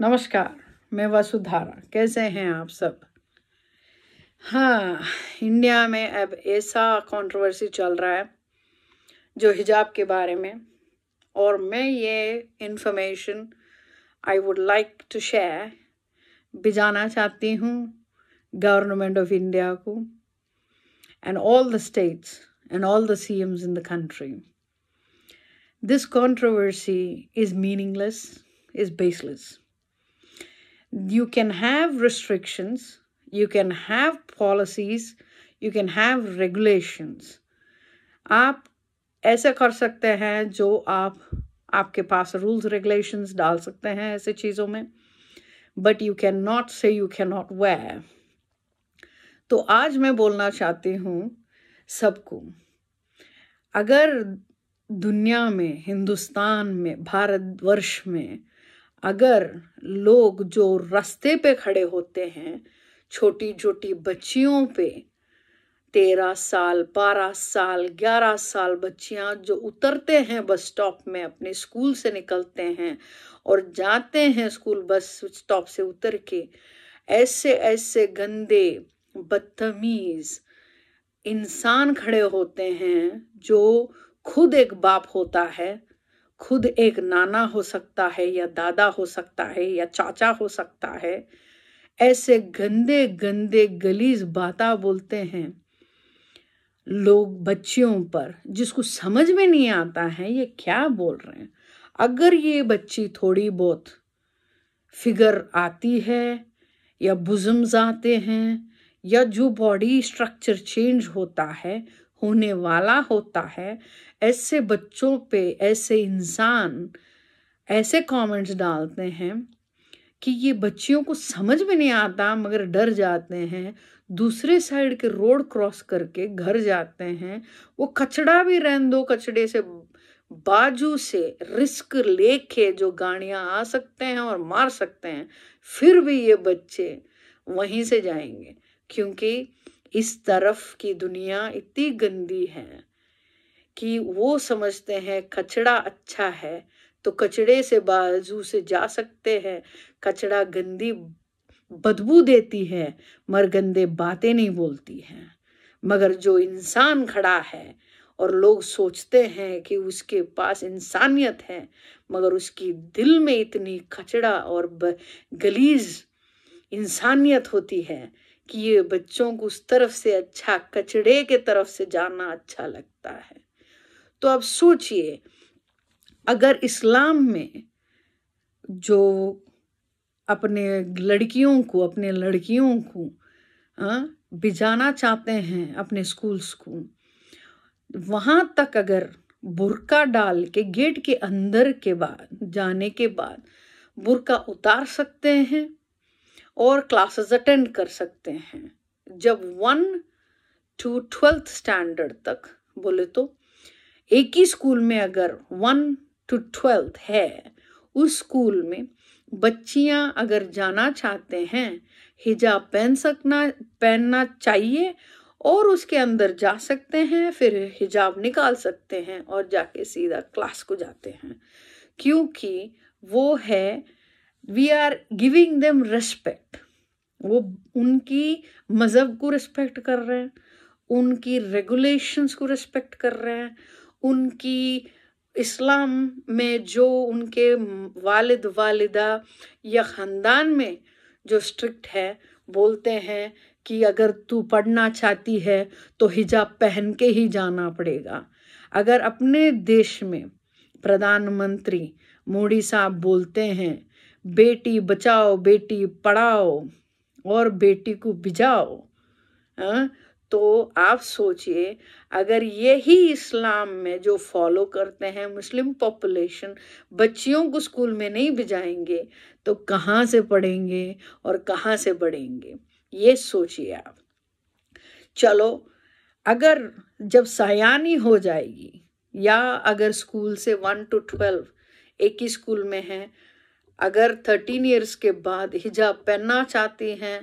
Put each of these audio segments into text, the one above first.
नमस्कार मैं वसुधारा कैसे हैं आप सब हाँ इंडिया में अब ऐसा कंट्रोवर्सी चल रहा है जो हिजाब के बारे में और मैं ये information I would like to share भिजाना चाहती हूँ गवर्नमेंट ऑफ इंडिया को and all the states and all the CMs in the country this controversy is meaningless is baseless you can have restrictions, you can have policies, you can have regulations. आप ऐसे कर सकते हैं जो आप आपके पास rules regulations डाल सकते हैं ऐसे चीज़ों में but you can not say you can not wear तो आज मैं बोलना चाहती हूँ सबको अगर दुनिया में हिंदुस्तान में भारतवर्ष में अगर लोग जो रास्ते पे खड़े होते हैं छोटी छोटी बच्चियों पे तेरह साल बारह साल ग्यारह साल बच्चियां जो उतरते हैं बस स्टॉप में अपने स्कूल से निकलते हैं और जाते हैं स्कूल बस स्टॉप से उतर के ऐसे ऐसे गंदे बदतमीज इंसान खड़े होते हैं जो खुद एक बाप होता है खुद एक नाना हो सकता है या दादा हो सकता है या चाचा हो सकता है ऐसे गंदे गंदे गलीज बाता बोलते हैं लोग बच्चियों पर जिसको समझ में नहीं आता है ये क्या बोल रहे हैं अगर ये बच्ची थोड़ी बहुत फिगर आती है या बुजम्स आते हैं या जो बॉडी स्ट्रक्चर चेंज होता है होने वाला होता है ऐसे बच्चों पे ऐसे इंसान ऐसे कमेंट्स डालते हैं कि ये बच्चियों को समझ में नहीं आता मगर डर जाते हैं दूसरे साइड के रोड क्रॉस करके घर जाते हैं वो कचड़ा भी रहन दो कचड़े से बाजू से रिस्क लेके जो गाड़ियाँ आ सकते हैं और मार सकते हैं फिर भी ये बच्चे वहीं से जाएंगे क्योंकि इस तरफ की दुनिया इतनी गंदी है कि वो समझते हैं कचड़ा अच्छा है तो कचड़े से बाजू से जा सकते हैं कचड़ा गंदी बदबू देती है मर गंदे बातें नहीं बोलती हैं मगर जो इंसान खड़ा है और लोग सोचते हैं कि उसके पास इंसानियत है मगर उसकी दिल में इतनी कचड़ा और गलीज इंसानियत होती है कि ये बच्चों को उस तरफ से अच्छा कचड़े के तरफ से जाना अच्छा लगता है तो अब सोचिए अगर इस्लाम में जो अपने लड़कियों को अपने लड़कियों को हाँ, बिजाना भिजाना चाहते हैं अपने स्कूल्स को वहाँ तक अगर बुरका डाल के गेट के अंदर के बाद जाने के बाद बुरका उतार सकते हैं और क्लासेस अटेंड कर सकते हैं जब वन टू ट्वेल्थ स्टैंडर्ड तक बोले तो एक ही स्कूल में अगर वन टू ट्वेल्थ है उस स्कूल में बच्चियां अगर जाना चाहते हैं हिजाब पहन सकना पहनना चाहिए और उसके अंदर जा सकते हैं फिर हिजाब निकाल सकते हैं और जाके सीधा क्लास को जाते हैं क्योंकि वो है we are giving them respect वो उनकी मज़हब को रेस्पेक्ट कर रहे हैं उनकी रेगुलेशंस को रेस्पेक्ट कर रहे हैं उनकी इस्लाम में जो उनके वालिद वालिदा या ख़ानदान में जो स्ट्रिक्ट है बोलते हैं कि अगर तू पढ़ना चाहती है तो हिजाब पहन के ही जाना पड़ेगा अगर अपने देश में प्रधानमंत्री मोदी साहब बोलते हैं बेटी बचाओ बेटी पढ़ाओ और बेटी को भिजाओ हाँ? तो आप सोचिए अगर यही इस्लाम में जो फॉलो करते हैं मुस्लिम पॉपुलेशन बच्चियों को स्कूल में नहीं भिजाएंगे तो कहाँ से पढ़ेंगे और कहाँ से बढ़ेंगे ये सोचिए आप चलो अगर जब सयानी हो जाएगी या अगर स्कूल से वन टू ट्वेल्व एक ही स्कूल में है अगर थर्टीन ईयर्स के बाद हिजाब पहनना चाहती हैं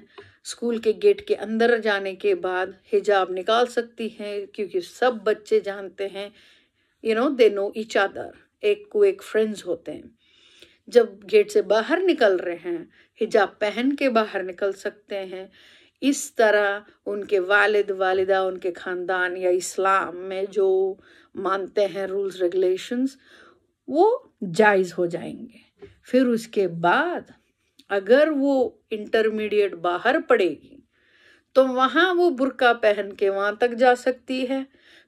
स्कूल के गेट के अंदर जाने के बाद हिजाब निकाल सकती हैं क्योंकि सब बच्चे जानते हैं you know they know each other एक को एक फ्रेंड्स होते हैं जब गेट से बाहर निकल रहे हैं हिजाब पहन के बाहर निकल सकते हैं इस तरह उनके वालिद वालिदा उनके ख़ानदान या इस्लाम में जो मानते हैं रूल्स रेगुलेशंस वो जायज़ हो जाएंगे फिर उसके बाद अगर वो इंटरमीडिएट बाहर पड़ेगी तो वहाँ वो बुरका पहन के वहाँ तक जा सकती है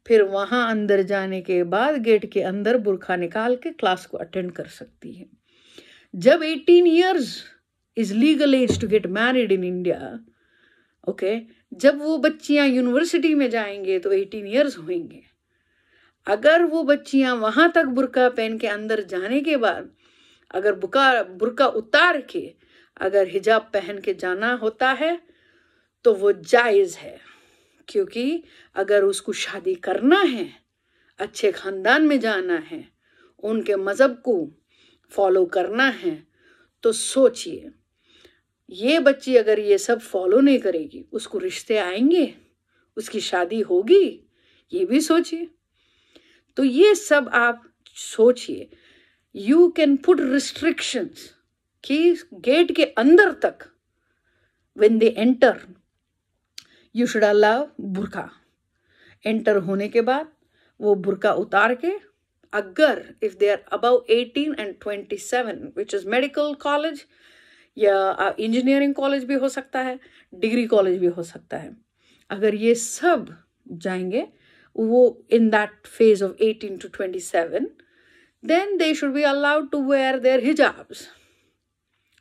फिर वहाँ अंदर जाने के बाद गेट के अंदर बुरखा निकाल के क्लास को अटेंड कर सकती है जब 18 years is legal age to get married in India okay जब वो बच्चियाँ यूनिवर्सिटी में जाएंगे तो 18 इयर्स होंगे अगर वो बच्चियाँ वहाँ तक बुरका पहन के अंदर जाने के बाद अगर बुका बुरका उतार के अगर हिजाब पहन के जाना होता है तो वो जायज़ है क्योंकि अगर उसको शादी करना है अच्छे ख़ानदान में जाना है उनके मज़हब को फॉलो करना है तो सोचिए ये बच्ची अगर ये सब फॉलो नहीं करेगी उसको रिश्ते आएंगे उसकी शादी होगी ये भी सोचिए तो ये सब आप सोचिए यू कैन पुट रिस्ट्रिक्शंस कि गेट के अंदर तक when they enter you should allow बुरका एंटर होने के बाद वो बुरका उतार के अगर if they are abou eighteen and twenty seven which is medical college या इंजीनियरिंग uh, कॉलेज भी हो सकता है डिग्री कॉलेज भी हो सकता है अगर ये सब जाएंगे वो in that phase of eighteen to twenty seven then they should be allowed to wear their hijabs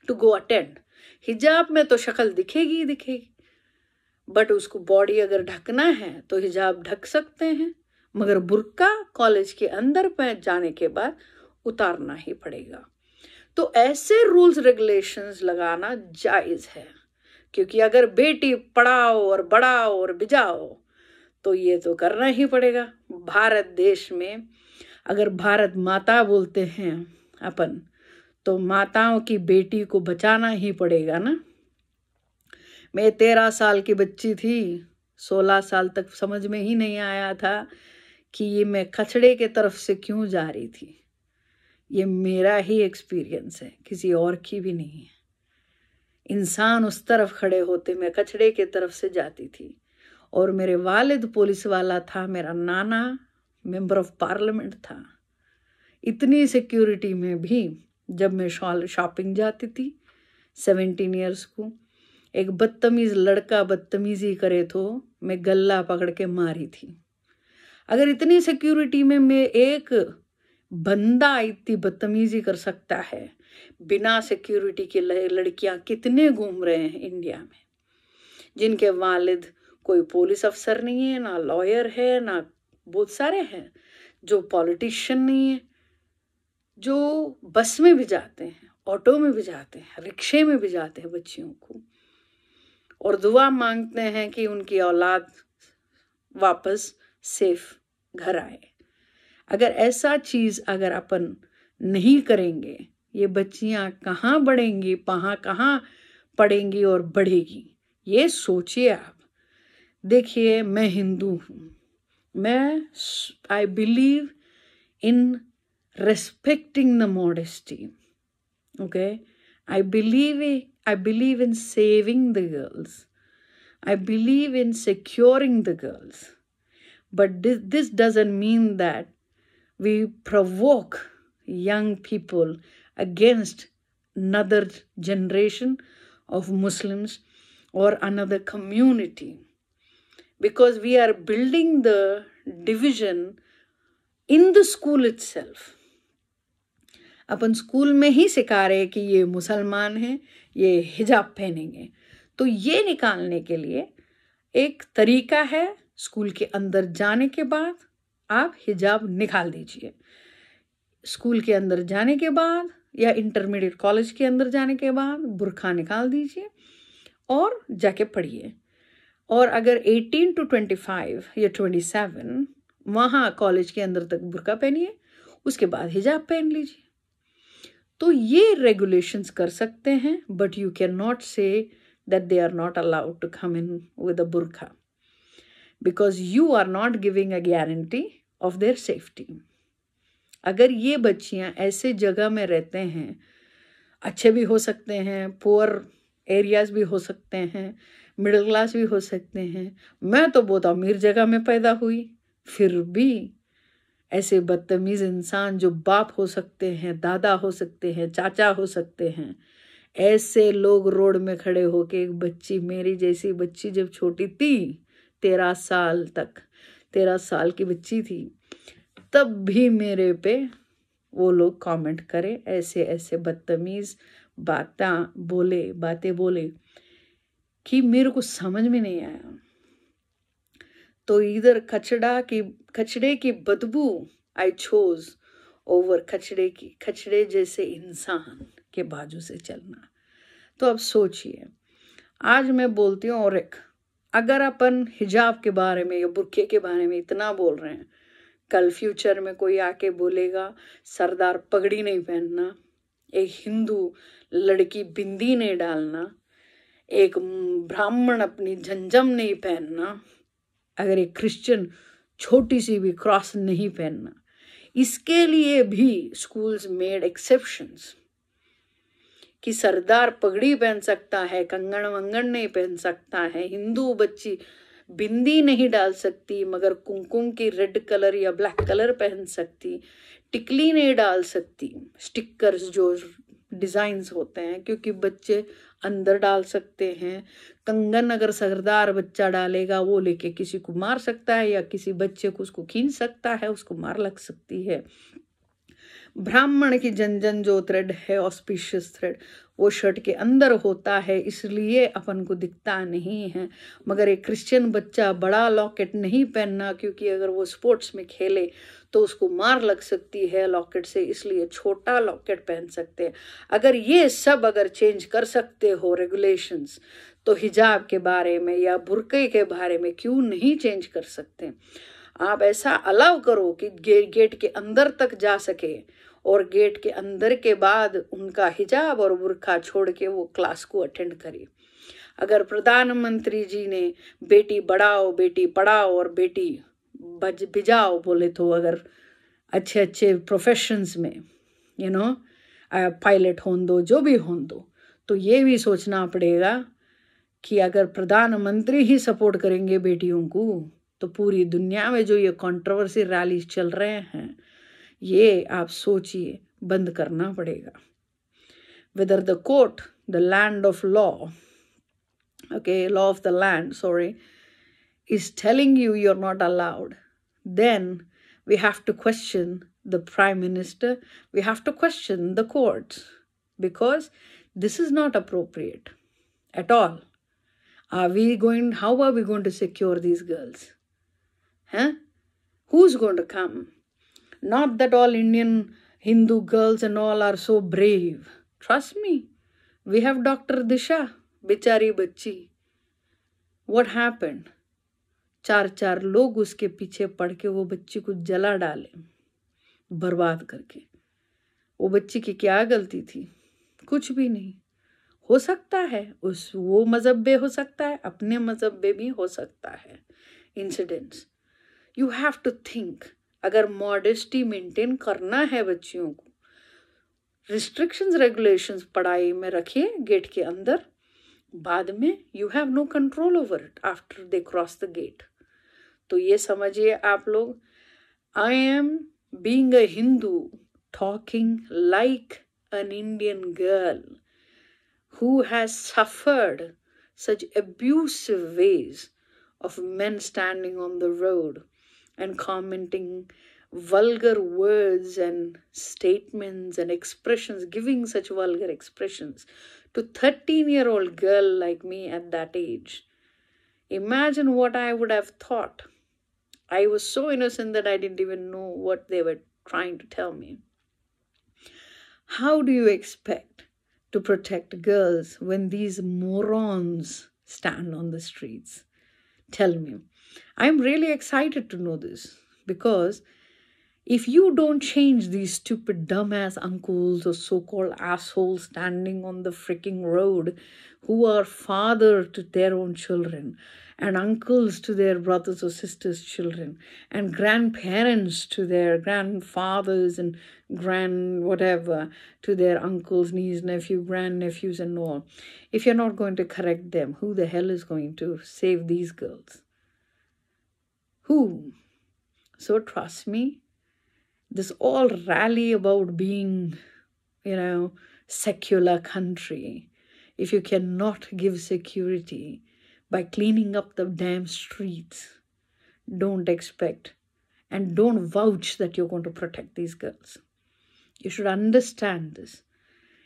to go attend हिजाब में तो शक्ल दिखेगी ही दिखेगी बट उसको बॉडी अगर ढकना है तो हिजाब ढक सकते हैं मगर बुरका कॉलेज के अंदर पहुंच जाने के बाद उतारना ही पड़ेगा तो ऐसे रूल्स रेगुलेशंस लगाना जायज़ है क्योंकि अगर बेटी पढ़ाओ और बढ़ाओ और बिजाओ तो ये तो करना ही पड़ेगा भारत देश में अगर भारत माता बोलते हैं अपन तो माताओं की बेटी को बचाना ही पड़ेगा ना मैं तेरह साल की बच्ची थी सोलह साल तक समझ में ही नहीं आया था कि ये मैं खचड़े के तरफ से क्यों जा रही थी ये मेरा ही एक्सपीरियंस है किसी और की भी नहीं है इंसान उस तरफ खड़े होते मैं कचड़े के तरफ से जाती थी और मेरे वालिद पुलिस वाला था मेरा नाना मेंबर ऑफ पार्लियामेंट था इतनी सिक्योरिटी में भी जब मैं शॉल शॉपिंग जाती थी सेवेंटीन ईयर्स को एक बदतमीज़ लड़का बदतमीज़ी करे तो मैं गला पकड़ के मारी थी अगर इतनी सिक्योरिटी में मैं एक बंदा इतनी बदतमीज़ी कर सकता है बिना सिक्योरिटी के लड़कियां कितने घूम रहे हैं इंडिया में जिनके वालिद कोई पुलिस अफसर नहीं है ना लॉयर है ना बहुत सारे हैं जो पॉलिटिशियन नहीं है जो बस में भी जाते हैं ऑटो में भी जाते हैं रिक्शे में भी जाते हैं बच्चियों को और दुआ मांगते हैं कि उनकी औलाद वापस सेफ घर आए अगर ऐसा चीज़ अगर अपन नहीं करेंगे ये बच्चियाँ कहाँ बढ़ेंगी कहाँ कहाँ पढ़ेंगी और बढ़ेगी ये सोचिए आप देखिए मैं हिंदू हूँ मैं I believe in respecting the modesty okay i believe i believe in saving the girls i believe in securing the girls but this doesn't mean that we provoke young people against another generation of muslims or another community because we are building the division in the school itself. Self अपन school में ही सिखा रहे कि ये मुसलमान हैं ये हिजाब पहनेंगे तो ये निकालने के लिए एक तरीका है स्कूल के अंदर जाने के बाद आप हिजाब निकाल दीजिए स्कूल के अंदर जाने के बाद या इंटरमीडिएट कॉलेज के अंदर जाने के बाद बुरखा निकाल दीजिए और जाके पढ़िए और अगर 18 टू 25 या 27 वहाँ कॉलेज के अंदर तक बुरका पहनिए उसके बाद हिजाब पहन लीजिए तो ये रेगुलेशंस कर सकते हैं but you can not say that they are not allowed to come in with a burqa because you are not giving a guarantee of their safety अगर ये बच्चियाँ ऐसे जगह में रहते हैं अच्छे भी हो सकते हैं पुअर एरियाज भी हो सकते हैं मिडिल क्लास भी हो सकते हैं मैं तो बहुत अमीर जगह में पैदा हुई फिर भी ऐसे बदतमीज़ इंसान जो बाप हो सकते हैं दादा हो सकते हैं चाचा हो सकते हैं ऐसे लोग रोड में खड़े होके एक बच्ची मेरी जैसी बच्ची जब छोटी थी तेरह साल तक तेरह साल की बच्ची थी तब भी मेरे पे वो लोग कमेंट करें ऐसे ऐसे बदतमीज़ बातें बोले बातें बोले कि मेरे को समझ में नहीं आया तो इधर कचड़ा की कचड़े की बदबू आई छोज ओवर कचड़े की कचड़े जैसे इंसान के बाजू से चलना तो अब सोचिए आज मैं बोलती हूँ और एक अगर अपन हिजाब के बारे में या बुरके के बारे में इतना बोल रहे हैं कल फ्यूचर में कोई आके बोलेगा सरदार पगड़ी नहीं पहनना एक हिंदू लड़की बिंदी नहीं डालना एक ब्राह्मण अपनी झंझम नहीं पहनना अगर एक क्रिश्चियन छोटी सी भी क्रॉस नहीं पहनना इसके लिए भी स्कूल्स मेड एक्सेप्शंस कि सरदार पगड़ी पहन सकता है कंगन वंगन नहीं पहन सकता है हिंदू बच्ची बिंदी नहीं डाल सकती मगर कुमकुम की रेड कलर या ब्लैक कलर पहन सकती टिकली नहीं डाल सकती स्टिकर्स जो डिज़ाइंस होते हैं क्योंकि बच्चे अंदर डाल सकते हैं कंगन अगर सरदार बच्चा डालेगा वो लेके किसी को मार सकता है या किसी बच्चे को उसको खींच सकता है उसको मार लग सकती है ब्राह्मण की जन जन जो थ्रेड है ऑस्पिशियस थ्रेड वो शर्ट के अंदर होता है इसलिए अपन को दिखता नहीं है मगर एक क्रिश्चियन बच्चा बड़ा लॉकेट नहीं पहनना क्योंकि अगर वो स्पोर्ट्स में खेले तो उसको मार लग सकती है लॉकेट से इसलिए छोटा लॉकेट पहन सकते हैं अगर ये सब अगर चेंज कर सकते हो रेगुलेशंस तो हिजाब के बारे में या बुरके के बारे में क्यों नहीं चेंज कर सकते आप ऐसा अलाव करो कि गे, गेट के अंदर तक जा सके और गेट के अंदर के बाद उनका हिजाब और बुरखा छोड़ के वो क्लास को अटेंड करे अगर प्रधानमंत्री जी ने बेटी बढ़ाओ बेटी पढ़ाओ और बेटी बज भिजाओ बोले तो अगर अच्छे अच्छे प्रोफेशंस में यू नो पायलट होन दो जो भी होन दो तो ये भी सोचना पड़ेगा कि अगर प्रधानमंत्री ही सपोर्ट करेंगे बेटियों को तो पूरी दुनिया में जो ये कंट्रोवर्सी रैली चल रहे हैं ये आप सोचिए बंद करना पड़ेगा whether the court the land of law okay law of the land sorry is telling you you are not allowed then we have to question the prime minister we have to question the court because this is not appropriate at all are we going how are we going to secure these girls Huh? Who's going to come? Not that all Indian Hindu girls and all are so brave. Trust me, we have Dr. Disha, Bichari Bachi. What happened? चार चार लोग उसके पीछे पड़ के वो बच्ची को जला डाले बर्बाद करके वो बच्ची की क्या गलती थी कुछ भी नहीं हो सकता है उस वो मज़हब बे हो सकता है अपने मज़हब बे भी हो सकता है incidents you have to think अगर मॉडेस्टी मेंटेन करना है बच्चियों को रिस्ट्रिक्शंस रेगुलेशंस पढ़ाई में रखिए गेट के अंदर बाद में you have no control over it after they cross the gate तो ये समझिए आप लोग I am being a Hindu talking like an Indian girl who has suffered such abusive ways of man standing on the road and commenting vulgar words and statements and expressions, giving such vulgar expressions to 13 year old girl like me at that age. Imagine what I would have thought. I was so innocent that I didn't even know what they were trying to tell me. How do you expect to protect girls when these morons stand on the streets? Tell me. I'm really excited to know this because if you don't change these stupid dumbass uncles or so called assholes standing on the freaking road who are father to their own children and uncles to their brothers or sisters' children and grandparents to their grandfathers and grand whatever to their uncles, niece, nephew, grandnephews, and all, if you're not going to correct them, who the hell is going to save these girls? who? So trust me, this all rally about being, you know, secular country. If you cannot give security by cleaning up the damn streets, don't expect and don't vouch that you're going to protect these girls. You should understand this.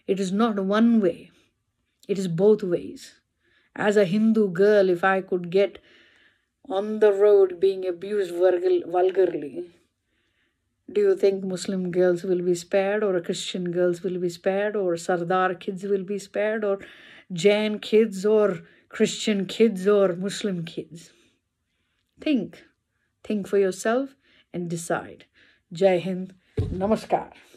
It is not one way, it is both ways. As a Hindu girl, if I could get on the road being abused vulgarly, do you think Muslim girls will be spared or Christian girls will be spared or Sardar kids will be spared or Jain kids or Christian kids or Muslim kids? Think. Think for yourself and decide. Jai Hind. Namaskar.